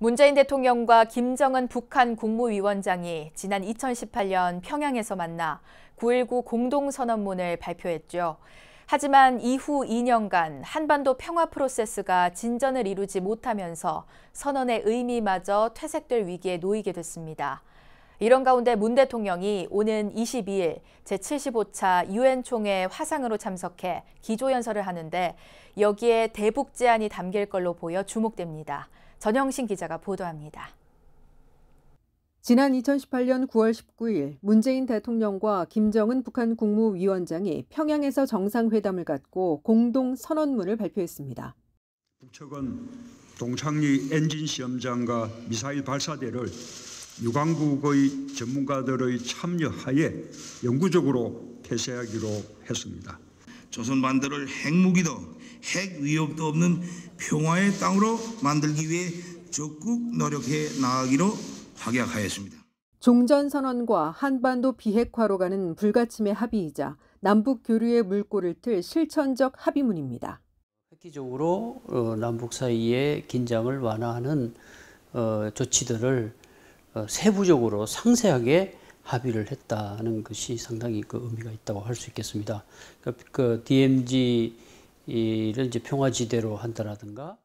문재인 대통령과 김정은 북한 국무위원장이 지난 2018년 평양에서 만나 9.19 공동선언문을 발표했죠. 하지만 이후 2년간 한반도 평화 프로세스가 진전을 이루지 못하면서 선언의 의미마저 퇴색될 위기에 놓이게 됐습니다. 이런 가운데 문 대통령이 오는 22일 제75차 유엔 총회 화상으로 참석해 기조연설을 하는데 여기에 대북 제안이 담길 걸로 보여 주목됩니다. 전영신 기자가 보도합니다. 지난 2018년 9월 19일 문재인 대통령과 김정은 북한 국무위원장이 평양에서 정상회담을 갖고 공동 선언문을 발표했습니다. 북측은 동창리 엔진 시험장과 미사일 발사대를 유관국의 전문가들의 참여하에 영구적으로 폐쇄하기로 했습니다. 조선 반도를 핵무기도 핵 위협도 없는 평화의 땅으로 만들기 위해 적극 노력해 나가기로 확약하였습니다. 종전선언과 한반도 비핵화로 가는 불가침의 합의이자 남북 교류의 물꼬를 틀 실천적 합의문입니다. 획기적으로 어, 남북 사이의 긴장을 완화하는 어, 조치들을 어, 세부적으로 상세하게 합의를 했다는 것이 상당히 그 의미가 있다고 할 수 있겠습니다. 그러니까 그 DMZ 이를 이제 평화지대로 한다라든가.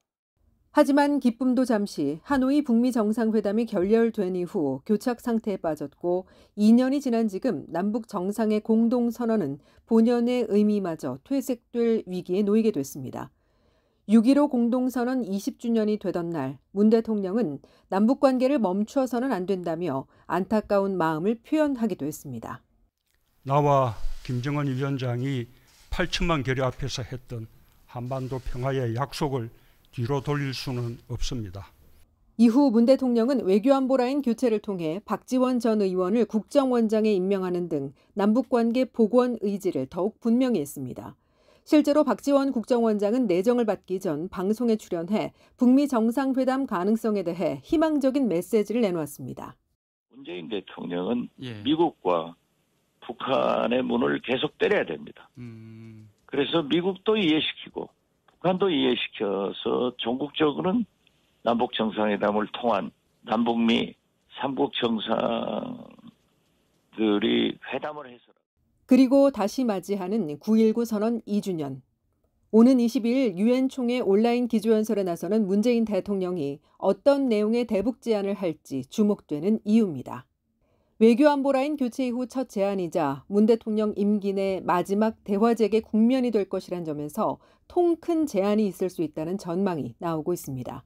하지만 기쁨도 잠시 하노이 북미 정상회담이 결렬된 이후 교착 상태에 빠졌고 2년이 지난 지금 남북 정상의 공동 선언은 본연의 의미마저 퇴색될 위기에 놓이게 됐습니다. 6.15 공동선언 20주년이 되던 날, 문 대통령은 남북 관계를 멈추어서는 안 된다며 안타까운 마음을 표현하기도 했습니다. 나와 김정은 위원장이 8천만 결의 앞에서 했던 한반도 평화의 약속을 뒤로 돌릴 수는 없습니다. 이후 문 대통령은 외교안보라인 교체를 통해 박지원 전 의원을 국정원장에 임명하는 등 남북관계 복원 의지를 더욱 분명히 했습니다. 실제로 박지원 국정원장은 내정을 받기 전 방송에 출연해 북미 정상회담 가능성에 대해 희망적인 메시지를 내놓았습니다. 문재인 대통령은 예. 미국과 북한의 문을 계속 때려야 됩니다. 음. 그래서 미국도 이해시키고 북한도 이해시켜서 전국적으로는 남북 정상회담을 통한 남북미 삼국 정상들이 회담을 해서 그리고 다시 맞이하는 9.19 선언 2주년. 오는 22일 유엔 총회 온라인 기조연설에 나서는 문재인 대통령이 어떤 내용의 대북 제안을 할지 주목되는 이유입니다. 외교안보라인 교체 이후 첫 제안이자 문 대통령 임기 내 마지막 대화제의 국면이 될 것이란 점에서 통 큰 제안이 있을 수 있다는 전망이 나오고 있습니다.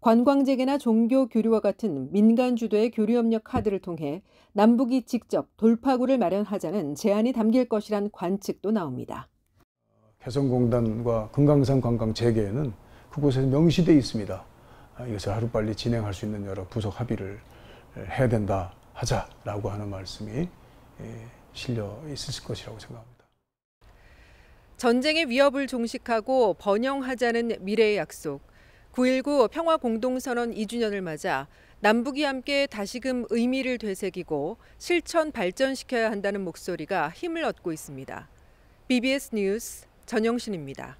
관광재개나 종교 교류와 같은 민간 주도의 교류 협력 카드를 통해 남북이 직접 돌파구를 마련하자는 제안이 담길 것이란 관측도 나옵니다. 개성공단과 금강산 관광 재개에는 그곳에서 명시돼 있습니다. 아, 이것을 하루빨리 진행할 수 있는 여러 부속 합의를 해야 된다. 하자라고 하는 말씀이 예, 실려 있으실 것이라고 생각합니다. 전쟁의 위협을 종식하고 번영하자는 미래의 약속. 9.19 평화공동선언 2주년을 맞아 남북이 함께 다시금 의미를 되새기고 실천 발전시켜야 한다는 목소리가 힘을 얻고 있습니다. BBS 뉴스 전영신입니다.